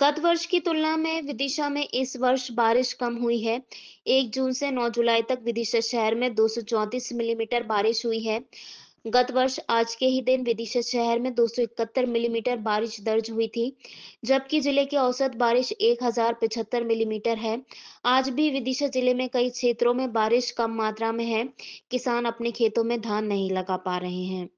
गत वर्ष की तुलना में विदिशा में इस वर्ष बारिश कम हुई है 1 जून से 9 जुलाई तक विदिशा शहर में दो मिलीमीटर mm बारिश हुई है गत वर्ष आज के ही दिन विदिशा शहर में 271 मिलीमीटर mm बारिश दर्ज हुई थी जबकि जिले की औसत बारिश 1075 मिलीमीटर mm है आज भी विदिशा जिले में कई क्षेत्रों में बारिश कम मात्रा में है किसान अपने खेतों में धान नहीं लगा पा रहे हैं